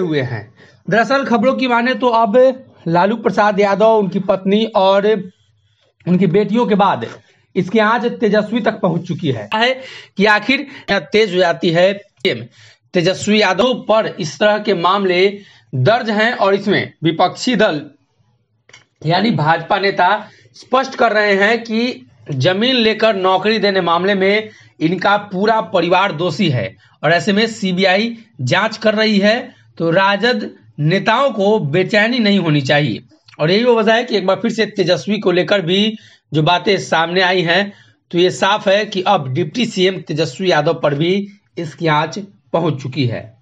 हुए हैं दरअसल खबरों की माने तो अब लालू प्रसाद यादव उनकी पत्नी और उनकी बेटियों के बाद इसकी आज तेजस्वी तक पहुंच चुकी है कि आखिर तेज हो जाती है तेजस्वी यादव पर इस तरह के मामले दर्ज हैं और इसमें विपक्षी दल यानी भाजपा नेता स्पष्ट कर रहे हैं कि जमीन लेकर नौकरी देने मामले में इनका पूरा परिवार दोषी है और ऐसे में सीबीआई जांच कर रही है तो राजद नेताओं को बेचैनी नहीं होनी चाहिए और यही वो वजह है कि एक बार फिर से तेजस्वी को लेकर भी जो बातें सामने आई हैं तो ये साफ है कि अब डिप्टी सीएम तेजस्वी यादव पर भी इसकी आंच पहुंच चुकी है